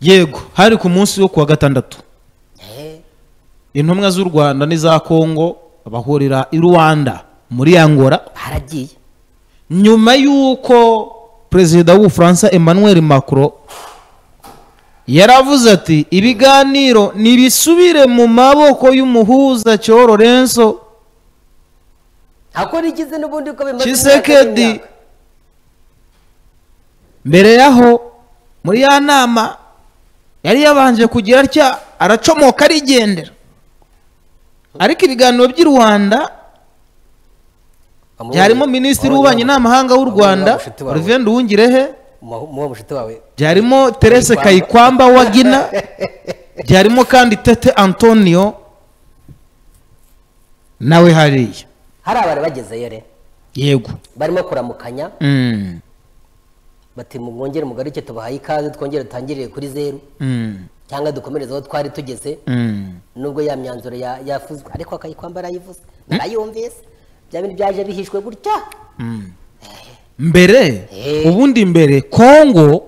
yego hari ku munsi wo kuwa gatandatu eh? intumwa z'u rwanda n'iza kongo bahurira i rwanda muri angora haragiye nyuma y'uko perezida w'ubufaransa emmanuel macron yaravuze ati ibiganiro ntibisubire mu maboko y'umuhuza cyoro renso kisekedi mbere yaho muri ya nama yari yabanje kugira atya aracomoka arigendera ariko ibiganiro by'i rwanda byarimo minisitiri w'ububanyi n'amahanga w'u rwanda ruvende uwungirehe byarimo terese kayikwamba wagina gina byarimo kandi tete antonio nawe hariya hari abari bagezeyo rero yego barimo kuramukanya mm. bati mwongere mugaruke tubahaye ikaze twongere dutangirire kuri zeru mm. cyangwa dukomereze aho twari tugeze mm. nubwo ya myanzuro yafuzwe ariko akayikwambara yivuze narayumvise bya bintu byaje bihishwe gutya mm. mbere ubundi mbere kongo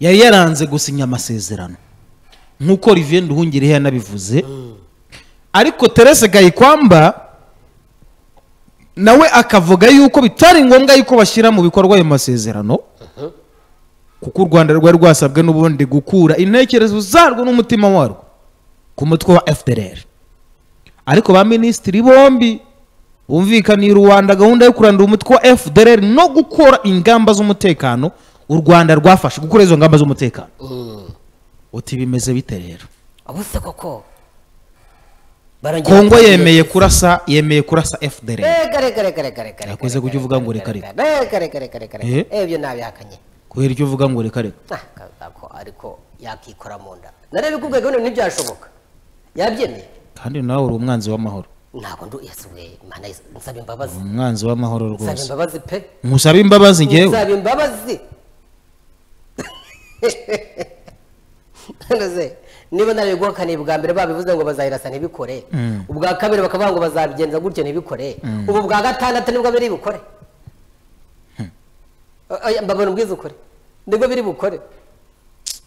yari yaranze gusinya amasezerano nk'uko riviye nduhungire yanabivuze ariko terese gayikwamba nawe akavuga yuko bitari ngombwa yuko bashyira mu bikorwa ayo masezerano kuko u rwanda rwari rwasabwe n'ubundi gukura intekerezo zarwo n'umutima warwo ku mutwe wa fdr ariko ba minisitiri bombi bumvikaniye Rwanda gahunda yo kurandura umutwe wa fdr no gukora ingamba z'umutekano u rwanda rwafashe gukora izo ngamba z'umutekano mm. uti bimeze bite rero ubuse koko kongo yemeye kurasa yemeye kurasa fdr yakoze kujya uvuga ngo reka reka reka reka reka reka reka reka reka reka reka reka reka reka kubera icyo uvuga ngo reka reka ah, ariko yakikora mu nda narebe ko ubwego ntibyashoboka yabyemeye kandi nawe uri umwanzi w'amahoro ntabwo nduyasiwe imana nsaba imbabazi umwanzi w'amahoro rwose nsaba imbabazi pe nkusabe imbabazi ngewe nsaba imbabazi niba ntabiguha kane mbere babivuze ngo bazahirasa ntibikore mm. ubwa kabiri bakavuga ngo bazabigenza gutyo ntibikore mm. ubu bwa gatandatu nibwo biri bukore hmm. mbabona ubwiza ukore nibwo biri bukore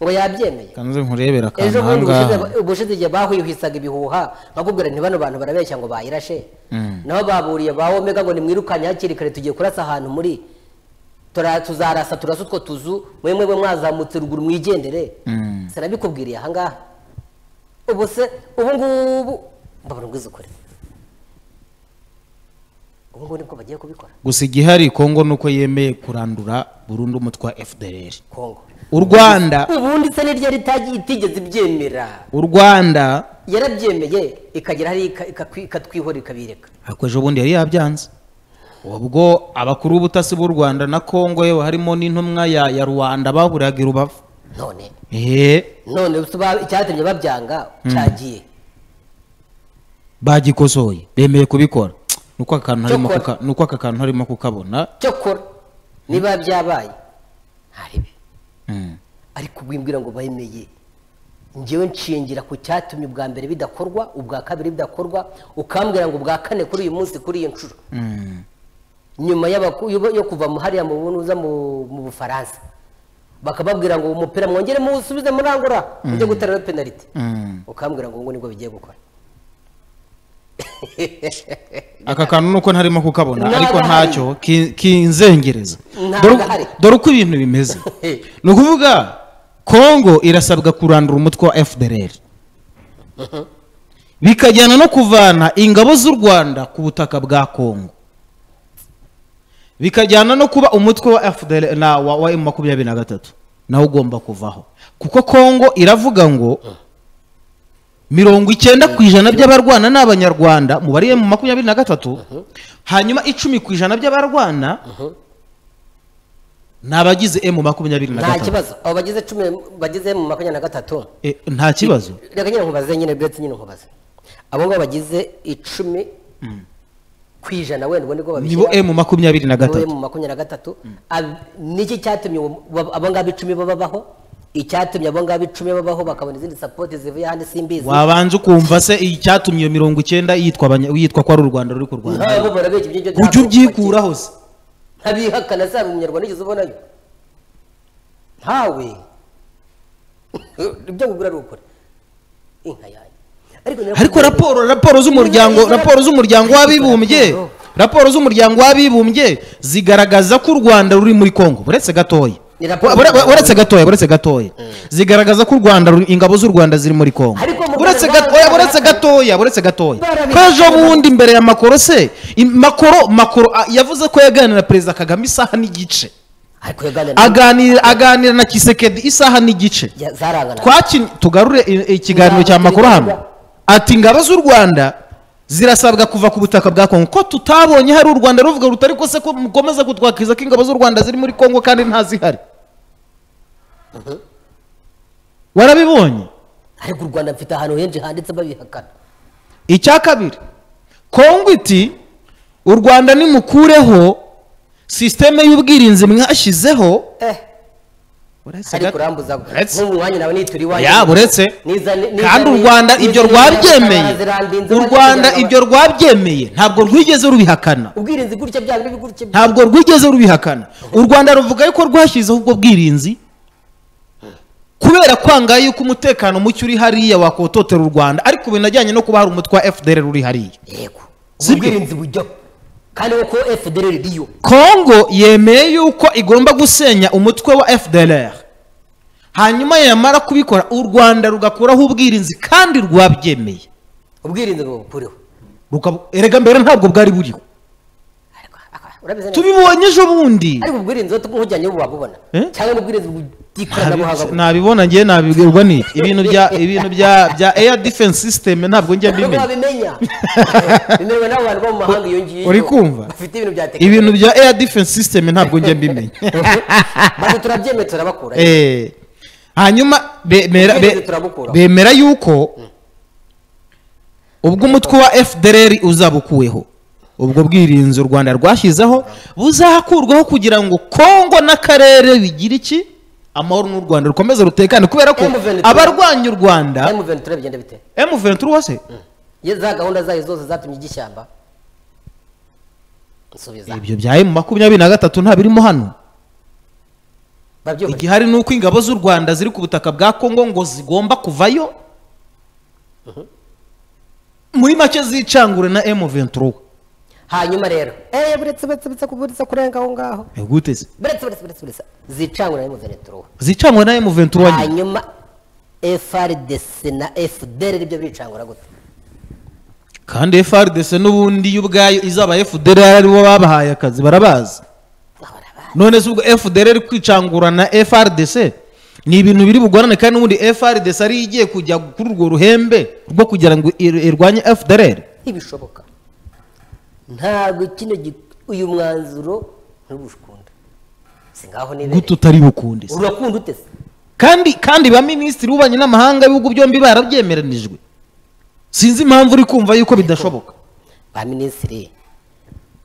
ngo yabyemeye kanze nkurebera akantu ejo bundi ubushize igihe bahwihwisaga ibihuha bakubwira nti bantu barabeshya ngo bayirashe mm. nabo baburiye ba omega ngo nimwirukanye hakiri kare tugiye kurasa ahantu muri tuzarasa turasa utwo tuzu mwe mwe mwazamutse ruguru mwigendere mm. sinabikubwiriye ahangaha ubu se ubu ngubu mbabona ubwiza ukuri ubu ngubu nibwo bagiye kubikora gusa igihari kongo ni uko yemeye kurandura burundu umutwe wa fdr kongo u rwanda ubundi se niryo ritigeze ibyemera u rwanda yarabyemeye ikagera hariya ikatwihora ikabireka ariko ejo bundi yari yabyanze ubwo abakuru b'ubutasi b'u rwanda na kongo yewe harimo n'intumwa ya rubanda baburaga i rubavu none none icyatumye babyanga hmm. cyagiye bagikosoye bemeye kubikora uko aka kantu harimo kukabona cyo hmm? niba byabaye ntaribe hmm. ariko ubwimbwira ngo bemeye ngewe nshingira ku cyatumye ubwa mbere bidakorwa ubwa kabiri bidakorwa ukambwira ngo ubwa kane kuri uyu munsi kuri iyi nshuro hmm. nyuma yo kuva hariya mu bunuza mu bufaransa bakababwira ngo umupira mwongere muwusubize muri angora ujye guterera penaliti ukambwira ngo ngo nibwo bigiye gukora aka kantu nuko ntarimo kukabona ariko ntacyo kinzengereza dore uko ibintu bimeze ni ukuvuga kongo irasabwa kurandura umutwe wa fdr uh-huh. bikajyana no kuvana ingabo z'u rwanda ku butaka bwa kongo bikajyana no kuba umutwe wa fdr na wa emu makumyabiri na gatatu nawo ugomba kuvaho kuko kongo iravuga ngo uh-huh. mirongo icyenda ku ijana by'abarwana ni abanyarwanda mubariye mu makumyabiri na gatatu hanyuma icumi ku ijana by'abarwana ni abagize emu makumyabiri na gatatu nta kibazo abo bagize cumi bagize emu makumyabiri na gatatu eh, nta kibazo reka nyine nkubaze nyine buretse nyine nkubaze abo ngabo bagize icumi mm. ku ijana wenda ubona ko babishyira nibo emu makumyabiri na gatatu emu makumyabiri na gatatu niki cyatumye abo ngabo icumi babaho icyatumye abo ngabo icumi babaho bakabona izindi sapoti zivuye ahandi simbizi wabanza ukumva se icyatumye iyo mirongo icyenda yitwa ko ari u rwanda ruri kurwanya ujya ubyikuraho se ntabihakana se hari umunyarwanda ugeze ubonayo ntawe ibyo ngubwo urabikora inka yanjye ariko raporo raporo z'umuryango raporo z'umuryango w'abibumbye raporo z'umuryango w'abibumbye zigaragaza ko u rwanda ruri muri kongo uretse gatoya uretse gatoya uretse gatoya mm. zigaragaza ko u rwanda ingabo z'u rwanda ziri muri kongo uretse gatoya uretse gatoya ko ejo bundi imbere ya makoro se makoro makoro yavuze ko yaganira perezida kagame isaha n'igice aganira na kisekedi isaha n'igice tugarure eh, eh, ikiganiro cya makuru hano ati ingabo z'u rwanda zirasabwa kuva ku butaka bwa kongo ko tutabonye hari u rwanda ruvuga rutari ko se ko mukomeza kutwakiriza ko ingabo z'u rwanda ziri muri kongo kandi ntazihari warabibonye ahubwo u rwanda mfite ahantu henshi handitse babihakana icya kabiri kongo u rwanda nimukureho sisiteme y'ubwirinzi mwashyizeho eh. uretse kandi u rwanda ibyo rwabyemeye u rwanda ibyo rwabyemeye ntabwo rwigeze rubihakana ntabwo rwigeze rubihakana u rwanda ruvuga yuko rwashyizeho ubwo bwirinzi kubera kwanga yuko umutekano muke uri hariya wakototera u rwanda ariko binajyanye no kuba hari umutwe wa fdr uri hariya yego ubwirinzi bujyaho kandi uko fdr iriyo kongo yemeye yuko igomba gusenya umutwe wa fdr hanyuma yamara kubikora u rwanda rugakuraho ubwirinzi kandi rwabyemeye ubwirinzi bukuriho erega mbere ntabwo bwari buriho tubibonye ejo bundi ariko ubwirinzi bujyanye ubu wabubona eh? cyangwa n'ubwirinzi bw'ikoranabuhanga nabibona ngewe nabibwirwa ni ibintu bya ibintu bya bya air defense system ntabwo njya mbimenya bimenywa n'abantu bo mu mahanga iyo ngiyo uri kumva ibintu bya air defense system ntabwo njya mbimenya maze turabyemeye turabakura eh. hanyuma bemera bemera yuko ubwo umutwe wa fdr uzaba ubwo bwirinzi u rwanda rwashyizeho buzakurwaho kugira ngo kongo n'akarere bigire iki amahoro n'u rwanda rukomeze rutekane kubera ko abarwanya u rwanda emu 23 wose bite mm. 23 za gahunda zayo zose zatumye igishyamba ibyo bya emu makumyabiri na gatatu nta birimo hano igihari ni uko ingabo z'u rwanda ziri ku butaka bwa kongo ngo zigomba kuvayo mhm. muri make zicangure na m we hanyuma rero eh buretse buretse buretse kuburitsa kurenga aho ngaho eh, gute buretse buretse buretse buretse zicangwa na M23 zicangwa na M23 hanyuma FRDC na FDR nibyo bicangura gute kandi FRDC n'ubundi ubwayo izaba FDR ari bo babahaye akazi barabazi none se ubwo FDR ari kwicangura na FRDC ni ibintu biri bugorane kandi n'ubundi FRDC ari igiye kujya kuri urwo ruhembe rwo kugira ngo irwanye FDR ntibishoboka ntabwo kino uyu mwanzuro ntubushukunda si ngaho niba gute utari bukunde urakunda utese kandi kandi ba minisitiri w'ububanyi n'amahanga y'ibihugu byombi barabyemeranijwe sinzi impamvu uri kumva yuko bidashoboka ba minisitiri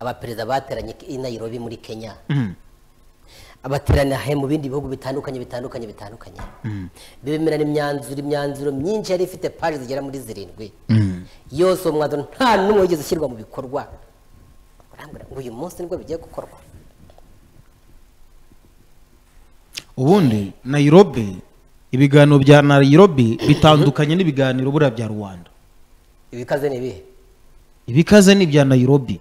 abaperezida bateranye i Nairobi muri kenya hmm. abaterana mu bindi bihugu bitandukanye bitandukanye bitandukanye hmm. bemerana imyanzuro imyanzuro myinshi yari ifite paji zigera muri zirindwi hmm. yose uwo nta n'umwe wigeze ushyirwa mu bikorwa barambwira ngo uyu munsi nibwo bigiye gukorwa ubundi nayirobe ibiganiro bya nayirobe bitandukanye n'ibiganiro buriya bya rwanda ibikaze ni ibihe ibikaze ni ibya nayirobe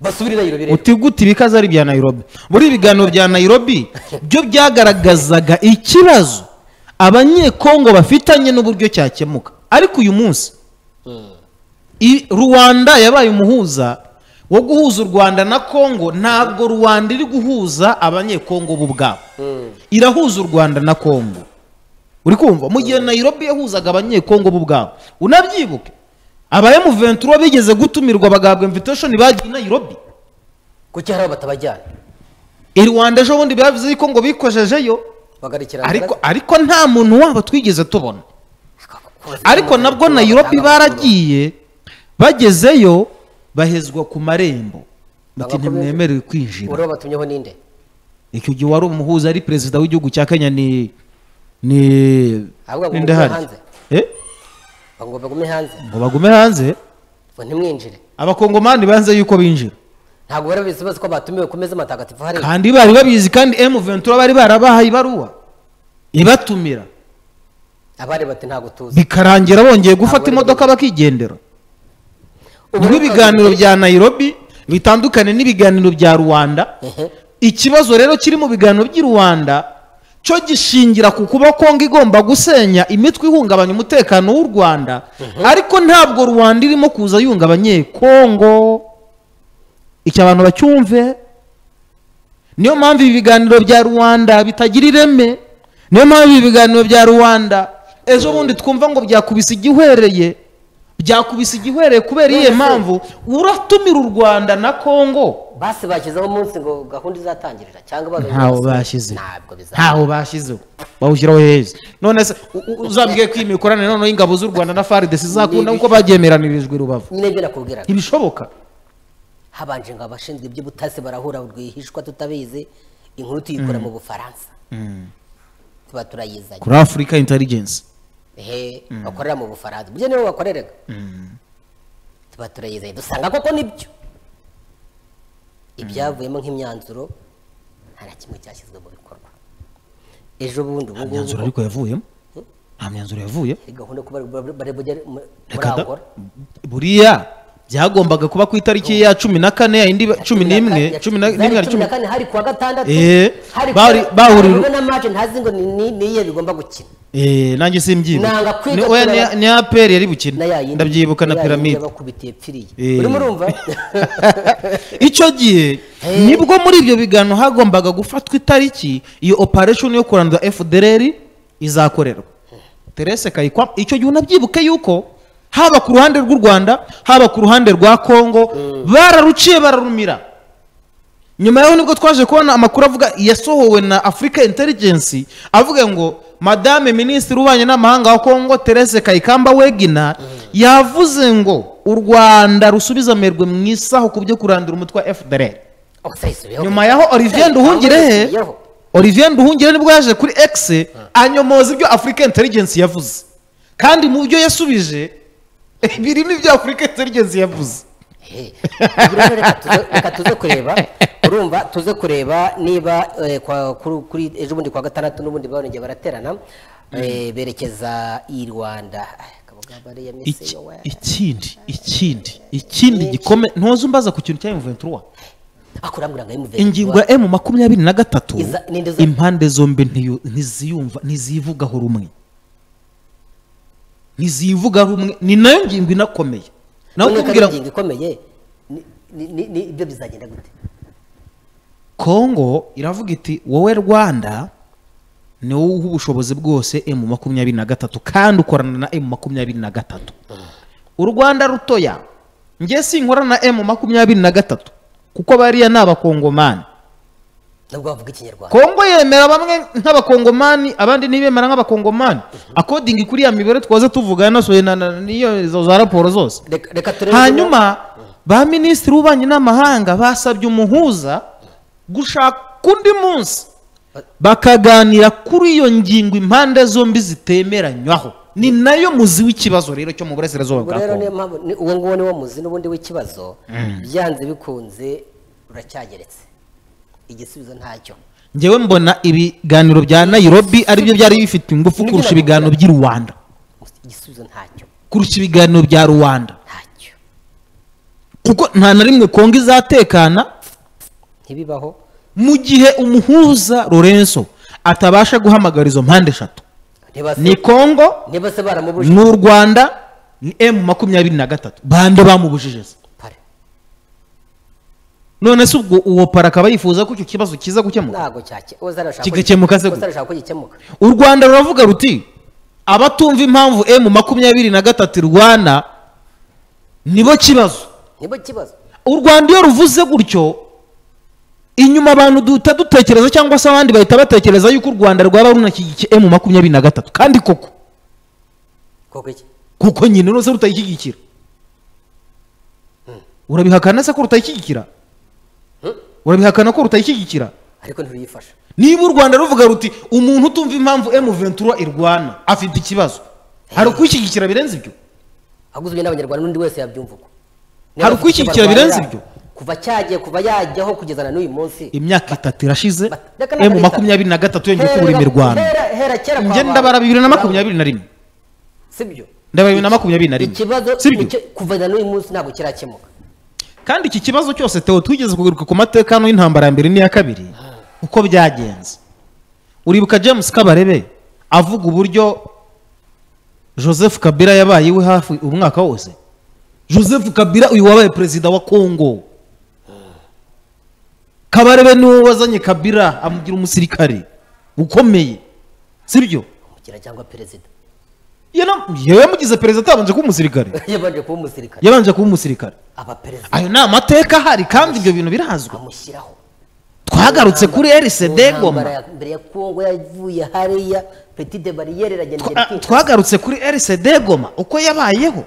basubire utigute ibikaze ari ibya nayirobe muri ibiganiro bya nayirobe byo byagaragazaga ikibazo abanyekongo bafitanye n'uburyo cyakemuka ariko uyu munsi hmm. rwanda yabaye umuhuza wo guhuza u rwanda na kongo ntabwo rwanda iri guhuza abanyekongo bo ubwabo hmm. irahuza u rwanda na kongo uri kumva mu gihe hmm. nayirobi yahuzaga abanyekongo bo ubwabo unabyibuke aba emuventuro bigeze gutumirwa bagahabwa imvitashoni bagiye i nayirobi kuki hari batabajyana i rwanda ejo bundi bavuze yuko ngo bikojejeyo ariko ariko nta muntu wabo twigeze tubona ariko nabwo nayirobi baragiye bagezeyo bahezwa ku marembo bati ntimwemerewe kwinjira uriho batumyeho ninde icyo gihe wari umuhuza ari perezida w'igihugu cya kenya ni ni ninde hari ngo eh? bagume hanze ngo bagume hanze ngo ntimwinjire abakongomani banze yuko binjira ntabwo bari babizi bose ko batumiwe ku meza matagatifu hari kandi bari babizi kandi emu bari barabahaye ibaruwa ibatumira abari bati ntabwo tuzi bikarangira bongeye gufata imodoka bakigendera nk'ibiganiro bya nayirobi bitandukanye n'ibiganiro bya rwanda ikibazo rero kiri mu biganiro by'i rwanda cyo gishingira ku kuba kongo igomba gusenya imitwe ihungabanya umutekano w'u rwanda ariko ntabwo rwanda irimo kuza yunga abanyekongo icyo abantu bacyumve niyo mpamvu ibi biganiro bya rwanda bitagira ireme niyo mpamvu ibi biganiro bya rwanda ejo bundi twumva ngo byakubise igihwereye byakubise igihwereye kubera iyihe mpamvu uratumira u rwanda na kongo basi bashyizeho umunsi ngo gahunda izatangirira cyangwa ntawo bashyizeho ntawo bashyizeho bawushyiraho heza none se uzambwiye ko iyi mikoranire noneho y'ingabo z'u rwanda na faridesi izakunda kuko bagemeranirijwe i rubavu ntibishoboka habanje ngo abashinzwe iby'ubutasi barahura rwihishwa tutabizi inkuru tuyikora mm. mu bufaransa mm. tuba turayizaga kuri afurika intarigensi ehe bakorera mm. mu bufaransa burya niwe bakorerega mm. tuba turayizeye dusanga koko nibyo ibyavuyemo nk'imyanzuro nta kimwe cyashyizwe mu bikorwa ejo bundi ubu ngubu ariko yavuyemo hmm? nta myanzuro yavuye gahunda ko bari bugere muri buriya byagombaga kuba ku itariki ya cumi na kane indi 11 11 hari cumi gatandatu eh, hari bari bahurira na ntazi ngo niye bigomba gukina eh nanga kwiga oya ni APR yari bukina ndabyibuka na pyramide bakubitiye pfiriye eh. uri murumva ico gihe eh. nibwo muri ibyo bigano hagombaga gufatwa itariki iyo operation yo kuranda FDLR izakorerwa Terese kayikwa icyo gihe unabyibuke yuko haba ku ruhande rw'u rwanda haba ku ruhande rwa kongo mm. bararuciye bararumira nyuma yaho nibwo twaje kubona amakuru avuga yasohowe na afurika intelligence avuga ngo madame minisitiri ubanye n'amahanga wa kongo terese kayikamba wegina mm. yavuze ngo u rwanda rusubiza amerwe mu isaho ku byo kurandura umutwe wa fdr oh, nyuma yaho olivier nduhungirehe olivier nduhungire nibwo yaje kuri x mm. anyomoza ibyo afurika intelligence yavuze kandi mu byo yasubije birimo ibya afurika zigeze yavuze eh, reka tuze kureba urumva tuze kureba niba eh, kuri ejo bundi kwa gatandatu n'ubundi barongeye baraterana mm. eh, berekeza i rwanda ikindi ikindi ikindi gikome ntuze umbaza ku kintu cya emuventura ingingo ya emu makumyabiri na gatatu impande zombi ntiziyumva ntizivugaho rumwe ntizivuga rumwe ni nayo ngingo inakomeye nawe ukubwira ngo ingingo ikomeye ibyo bizagenda gute kongo iravuga iti wowe rwanda ni wowe uha ubushobozi bwose emu makumyabiri na gatatu kandi ukorana na emu makumyabiri na gatatu u rwanda rutoya njye sinkora na emu makumyabiri na gatatu kuko bariya ni abakongomani nubwo bavuga ikinyarwanda kongo yemera bamwe nk'abakongomani abandi ntibemera nk'abakongomani akodingi kuri ya mibare twaza tuvuga yanasohoye n'iyo za raporo zose hanyuma ba minisitiri w'ububanyi n'amahanga basabye umuhuza gushaka undi munsi bakaganira kuri iyo ngingo impande zombi zitemeranywaho ni nayo muzi w'ikibazo rero cyo mu burasirazuba bwa kongo uwo nguwo niwo muzi n'ubundi w'ikibazo mm. byanze bikunze uracyageretse igisubizo ntacyo ngewe mbona ibiganiro bya nayirobi byo byari bifite ingufu kurusha ibiganiro by'i rwanda igisubizo ntacyo kurusha ibiganiro bya rwanda ntacyo kuko nta na rimwe kongo izatekana ntibibaho mu gihe umuhuza lorenzo atabasha guhamagara izo mpande eshatu ni kongo nu rwanda ni emu makumyabiri na gatatu bande bamubujije se none se ubwo uwo para akaba yifuza ko icyo kibazo kiza gukemuka ntabwo kigakemuka se u rwanda ruravuga ruti abatumva impamvu emu makumyabiri na gatatu rwana nibo kibazo u rwanda iyo ruvuze gutyo inyuma abantu duhita dutekereza cyangwa se abandi bahita batekereza yuko u rwanda rwaba runashyigikiye emu makumyabiri na gatatu kandi koko kuko nyine rwose rutayishyigikira hmm. urabihakana se ko rutayishyigikira urabihakana ko rutayishyigikira ariko ntiruyifasha niba u rwanda ruvuga ruti umuntu utumva impamvu emuventura irwana afite ikibazo hari ukwishyigikira birenze ibyo ahubwo n'abanyarwanda n'undi wese yabyumva uko hari ukwishyigikira birenze ibyo kuva cyagiye kuva yajyaho kugeza na n'uyu munsi imyaka itatu irashize emu makumyabiri na gatatu yongeye kubura imirwano ngenda bara na makumyabiri na rimwe sibyo ndaba na makumyabiri na rimwe ikibazo kuva na n'uyu munsi ntabwo kirakemuka kandi iki kibazo cyose tewo tugeze kugaruka ku mateka y'intambara ya mbere n'iya kabiri uko byagenze uribuka james kabarebe avuga uburyo joseph kabira yabaye iwe hafi umwaka wose joseph kabira uyu wabaye perezida wa kongo kabarebe niwe wazanye kabira amugira umusirikare ukomeye sibyo cyangwa perezida yamugize perezida atabanje kuba umusirikare yabanje kuba umusirikare yabanje kuba umusirikare ayo ni amateka ahari kandi ibyo bintu birazwi twagarutse kuri erisede goma mbere ya kongo yavuye hariya petite bariyeri iragenda twagarutse kuri erisede goma uko yabayeho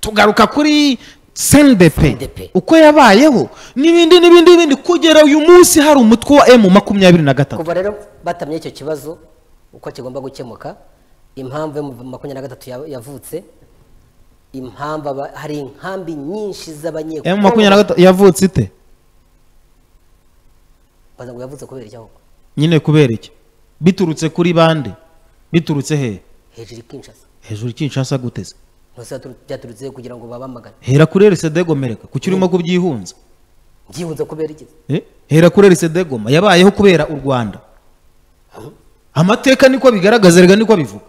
tugaruka kuri sendepe uko yabayeho n'ibindi n'ibindi n'ibindi kugera uyu munsi hari umutwe wa emu makumyabiri na gatatu kuva rero batamye icyo kibazo uko kigomba gukemuka impamvu makumyabiri na gatatu yavutse impamvu hari inkambi nyinshi z'abanyekongo emu makumyabiri na gatatu yavutse ite baza ngo yavutse kubera iki ahubwo nyine kubera iki biturutse kuri bande biturutse he hejuru ikinshasa hejuru ikinshasa guteze byaturutse kugira ngo babamagane hera kuri erisede gomereka kuki urimo mm. kubyihunza byihunza kubera iki eh? hera kuri erisede goma yabayeho kubera u rwanda amateka niko bigaragaza rega niko bivuga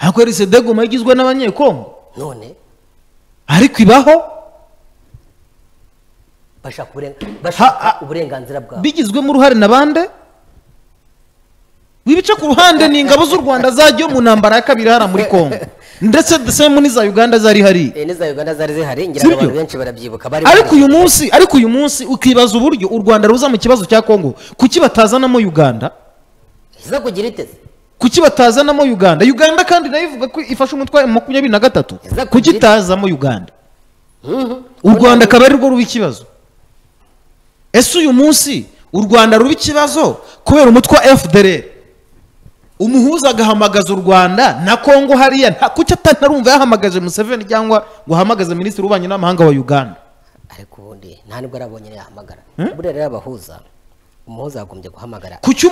ntabwo erisede goma igizwe n'abanyekongo none ariko ibaho bashaka uburenganzira bwabo bigizwemo uruhare na bande wibice ku ruhande ni ingabo z'u rwanda zajya mu ntambara ya kabiri hariya muri kongo ndetse dusemu n'iza uganda zari hari eh, n'iza ariko uyu munsi ariko uyu munsi ukibaza uburyo u rwanda ruza mu kibazo cya kongo kuki batazanamo uganda kugira iteze kuki batazanamo uganda uganda kandi nayo ivuga ko ifashe umutwe makumyabiri na gatatu kuki itazamo uganda mm-hmm. u rwanda akaba ari rwo ruba ikibazo ese uyu munsi u rwanda ruba ikibazo kubera umutwe wa fdr umuhuza agahamagaza u rwanda na congo hariya kuki atanarumva yahamagaje museveni cyangwa ngo ahamagaze minisitiri w'ububanyi n'amahanga wa uganda ariko ubundi nta nibwo arabonye yahamagara hmm? buriya rero abahuza umuhuza yagombye guhamagara kuki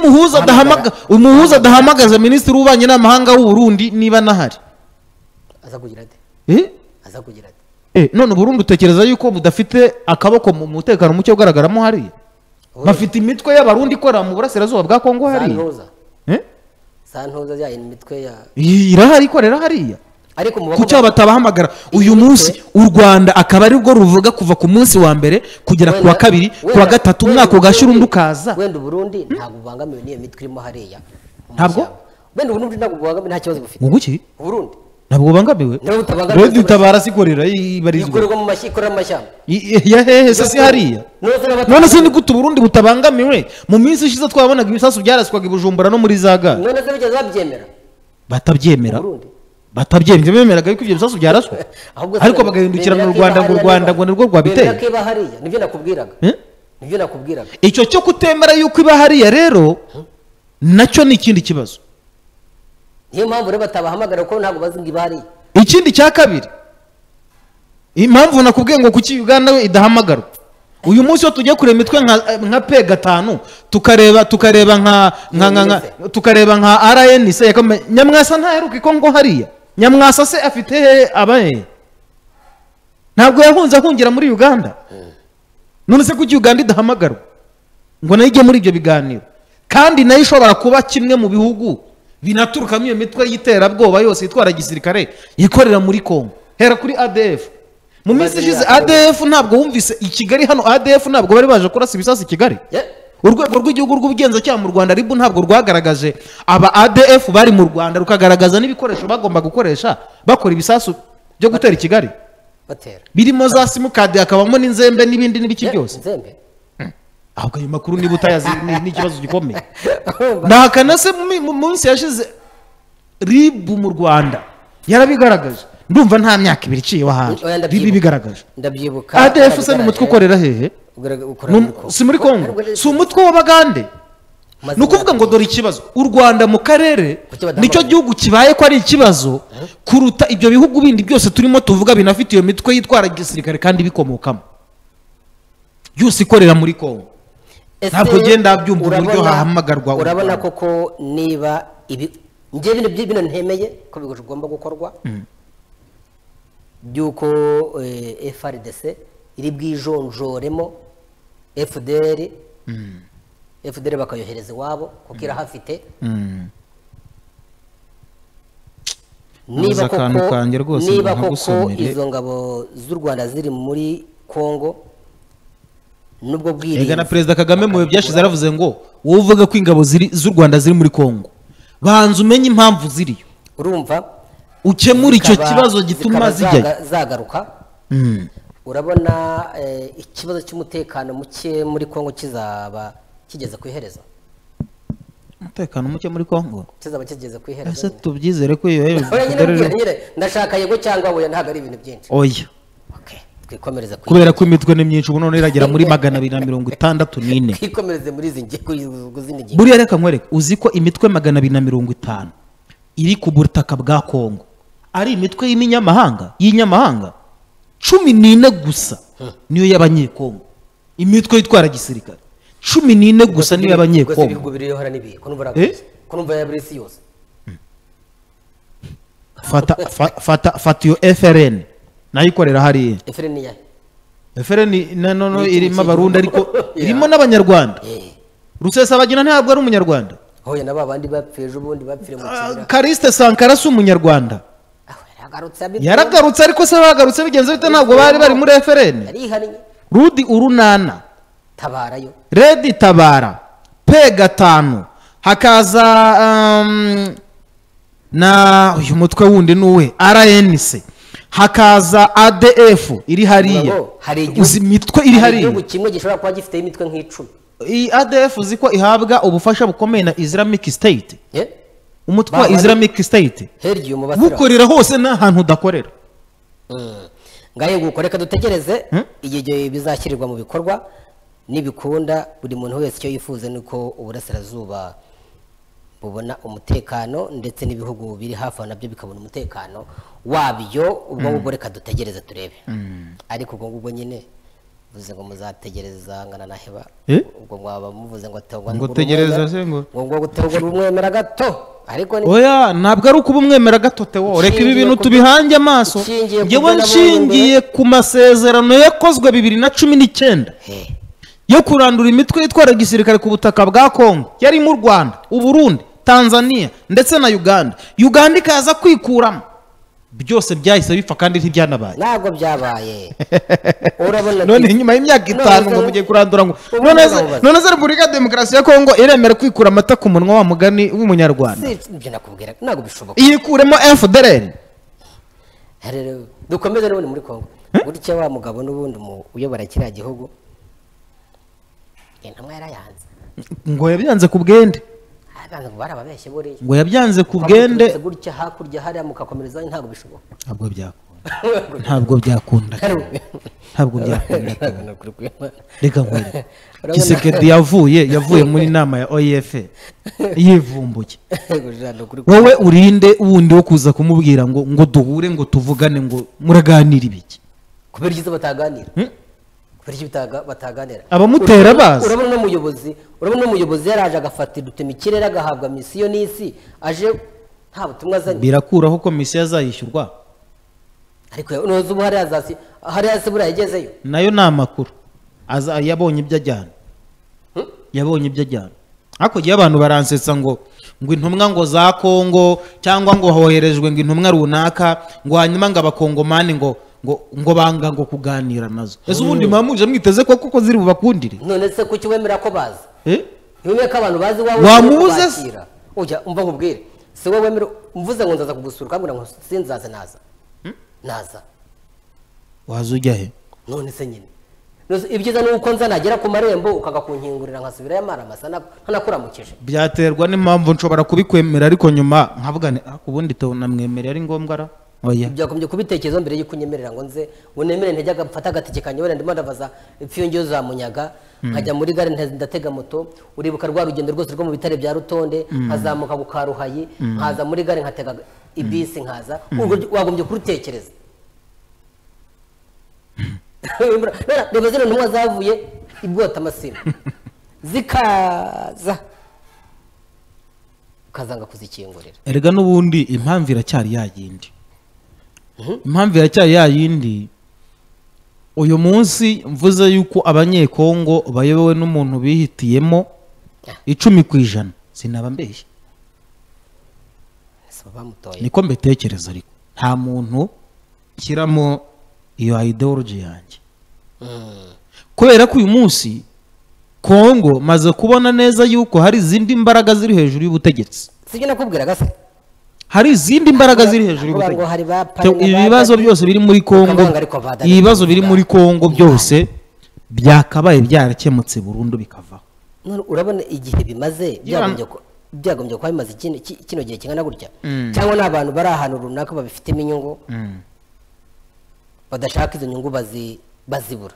umuhuza adahamagaza minisitiri w'ububanyi n'amahanga w'uburundi niba anahari aza kugira ati eh? aza kugira ati eh, none uburundi utekereza yuko budafite akaboko mu mutekano muke ugaragaramo hariya bafite imitwe y'abarundi ikorera mu burasirazuba bwa kongo hariya santuza eh? ya imitwe ya irahari ikorera hariya kuki batabahamagara uyu munsi u rwanda akaba ari rwo ruvuga kuva ku munsi wa mbere kugera ku wa kabiri ku wa gatatu umwaka ugashira undi ukaza wenda uburundi hmm? ntabwo bubangamiwe n'iyo mitwe irimo hariya ntabwo wenda uburundi ntabwo bubangamiwe nta kibazo bufite ubuki uburundi ntabwo bubangamiwe rodi utabara sikorera ibarizwa ikorera mu mashyamba ya hehe se si hariya none se nigute uburundi butabangamiwe mu minsi ishize twabonaga ibisasu byaraswaga i bujumbura no muri za gare batabyemera batabyemeye bemeraga yuko ibyo bisasu byaraswe ariko bagahindukira mu rwanda ngo u rwanda ngo nirwo rwabiteye nibyo nakubwiraga nibyo nakubwiraga icyo cyo kutemera yuko iba hariya rero nacyo ni ikindi kibazo niyo mpamvu rero batabahamagara kuko ntabwo bazi ngo iba hariya ikindi cya kabiri impamvu nakubwiye ngo kuki uganda we idahamagarwa uyu munsi iyo tujya kureba imitwe nka pe gatanu tukareba tukareba nka tukareba nka rnc nyamwasa ntaheruka ngo hariya nyamwasa se afite abaye ntabwo yahunze ahungira muri uganda none se kuki uganda idahamagarwa ngo nayo ijye muri ibyo biganiro kandi nayo ishobora kuba kimwe mu bihugu binaturukamo iyo mitwe y'iterabwoba yose itwara gisirikare yikorera muri kongo hera kuri adf mu minsi ishize adf ntabwo wumvise i kigali hano adf ntabwo bari baje kurasa ibisasu i kigali urwego rw'igihugu rw'ubugenzacyaha mu rwanda ribu ntabwo rwagaragaje aba adf bari mu rwanda rukagaragaza n'ibikoresho bagomba gukoresha bakora ibisasu byo gutera i kigali birimo za simukadi hakabamo n'inzembe n'ibindi n'ibiki byose hmm. ahubwo ayo makuru niba utayazi ni ikibazo gikomeye nahakana se mu munsi yashize ribu mu rwanda yarabigaragaje ndumva nta myaka ibiri iciyeho hanze bibi bigaragaje adf se ni umutwe ukorera hehe si muri kongo si umutwe w'abagande ni ukuvuga ngo dore ikibazo u rwanda mu karere nicyo gihugu kibaye ko ari ikibazo eh? kuruta ibyo bihugu bindi byose turimo tuvuga binafite iyo mitwe yitwara gisirikare kandi bikomokamo yose ikorera muri kongo ntabwo ugenda byumva uburyo hahamagarwa urabona koko niba ibi ngewe bino ntemeye ko bigomba gukorwa mm. by'uko eh, frdc iri bwijonjoremo fdr mm. fdr bakayohereza iwabo mm. hafite mm. niba koko niba koko izo ngabo z'u rwanda ziri muri kongo nubwo bwirinzi na perezida kagame mu byashize yaravuze ngo uvuga ko ingabo z'u rwanda ziri muri kongo banza umenye impamvu ziri urumva ukemura icyo kibazo gituma zijya zagaruka mm. urabona eh, ikibazo cy'umutekano muke muri kongo kizaba kigeze ku iherezo umutekano muke muri kongo kizaba kigeze ku iherezo ese tubyizere ko iyo ndashaka yego cyangwa we ntabwo ari ibintu byinshi oya kubera ko imitwe ni myinshi ubu none iragera muri magana abiri na mirongo itandatu n'ine twikomereze muri izi ngingo buriya reka nkwereke uzi ko imitwe magana abiri na mirongo itanu iri ku butaka bwa kongo ari imitwe y'inyamahanga y'inyamahanga cumi n'ine gusa niyo y'abanyekongo imitwe yitwara gisirikare cumi n'ine gusa niyo y'abanyekongo eh? fata iyo frn nayo ikorera hariya frn noneho irimo abarundi ariko irimo n'abanyarwanda eh. rusesabagina ntabwo ari umunyarwanda ah, kariste sankara si umunyarwanda yaragarutse ariko se bagarutse bigenze bite ntabwo bari bari muri efereni rudi urunana tabarayo redi tabara pe gatanu hakaza um, na uyu mutwe wundi ni uwe rnc hakaza adf iri hariya uzi imitwe iri hariya igihugu kimwe gishobora kuba gifite imitwe nk'icumi iyi adf uzi ko ihabwa ubufasha bukomeye na islamic state Umutwa wa islamic state gukorera hose n'ahantu udakorera hmm. ngayo guko reka dutegereze hmm? igihe bizashyirirwa mu bikorwa n'ibikunda buri muntu wese icyo yifuza ni uko uburasirazuba bubona umutekano ndetse n'ibihugu biri hafi aho nabyo bikabona umutekano wabyo ubwo ngubwo hmm. reka dutegereze turebe ariko ubwo ngubwo nyine vuze ngo muzategereza angana na heba eh? ubwo mwaba muvuze ngo ngo tegereza se ngo ngo gutegura ubumwemera gato ariko oya ntabwo ari ukuba umwemera gato tewo reka ibi bintu tubihange amaso ngewe nshingiye eh? ku masezerano yakozwe bibiri na cumi n'icyenda eh. yo kurandura imitwe itwara gisirikare ku butaka bwa kongo yari mu rwanda uburundi tanzania ndetse na uganda uganda ikaza kwikuramo byose byahise bipfa kandi ntibyanabaye ntabwo byabaye none nyuma y'imyaka itanu ngo mugiye kurandura ngo none se repubulika ya demokarasi ya kongo iremera kwikura amata ku munwa wa mugani w'umunyarwanda ntabwo bishoboka iyikuremo efudereni eh, dukomeze n'ubundi muri kongo eh? gutya wa mugabo n'ubundi uyobora kiriya gihugu intumwa yarayanze ngo yabyanze ku bwende ngo yabyanze ku bwende gutya hakurya hariya mugakomerezaho ntabwo bishoboka ntabwo byakunda ntabwo byakunda ntabwo byakunda reka nkwereke gisekedi yavuye yavuye muri inama ya oyefe yivumbuye wowe urinde wundi wo kuza kumubwira ngo ngo duhure ngo tuvugane ngo muraganire ibiki kubera ibyiza bataganira hmm? abamutera bazi urabona n'umuyobozi urabona n'umuyobozi yaraje agafata dutema ikirere agahabwa misiyo n'isi aje nta butumwa azanye birakuraho ko misiyo azayishyurwa ariko ntuzi ubu hariya hasi hariya hasi buriya yagezeyo nayo ni amakuru yabonye ibyo ajyana hmm? yabonye ibyo ajyana hakurya y'abantu baransetsa ngo ngo intumwa ngo za kongo cyangwa ngo hoherejwe ngo intumwa runaka ngo hanyuma ngo abakongomani ngo ngo ngo banga ngo kuganira nazo ese ubundi oh. muba mwiteze ko kuko ziri bubakundire none se kuki wemera ko bazi eh? ntiwemere ko abantu bazi wawe wamubuze ujya umva nkubwire si wowe wemera mvuze ngo nzaza kugusura ukambwira ngo sinzaza naza hmm? naza waza ujya he none se nyine ibyiza ni uko nza nagera ku marembo ukaga kunkingurira nkasubirayo amaramasa nkanakuramukije byaterwa n'impamvu nshobora kubikwemera ariko nyuma nkavuga ah, ubundi tunamwemere ari ngombwa ara byagombye kubitekerezo mbere y'uko unyemerera ngo nze ngo nemere ntege agatike kanjye ndimo ndabaza ipfiyongeyo za munyaga hmm. nkajya muri gare ndatega moto uribuka rwa rugendo rwose rwo mu bitare bya rutonde hmm. nkazamuka ku karuhayi hmm. nkaza muri gare nkatega ibisi nkaza wagombye kurutekereza reba zino ntumwa zavuye ibwota amasina zikaza ukazanga kuzikingurira erega n'ubundi impamvu iracyari yayindi Uh-huh. impamvu ya ya yindi uyu munsi mvuze yuko abanyekongo bayobowe n'umuntu bihitiyemo ah. icumi ku ijana sinaba mbeshye niko mbitekereza ariko nta muntu nshyiramo iyo ideology yanjye hmm. kubera ko uyu munsi kongo maze kubona neza yuko hari izindi mbaraga ziri hejuru y'ubutegetsi sibyo nakubwiraga se hari izindi mbaraga ziri hejuru ibibazo byose biri muri kongo ibibazo biri muri kongo byose byakabaye byarakemutse burundu bikavaho urabona igihe bimaze byagombye kuba bimaze kino gihe kingana gutya mm. cyangwa ni abantu bari ahantu runaka babifitemo inyungu mm. badashaka izo nyungu bazibura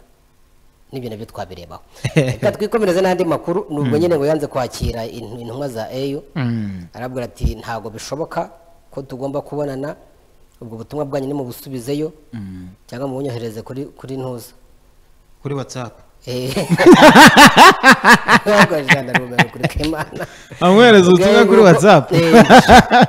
nibintu nabyo twabirebaho reka twikomereze n'andi makuru nubwo mm. nyine ngo yanze kwakira intumwa za eyu arabwira ati ntabwo bishoboka ko tugomba kubonana ubwo butumwa bwanyu mu busubizeyo cyangwa mu bunyohereze kuri kuri ntuza kuri watsapu eh. amwohereza ubutumwa kuri watsapu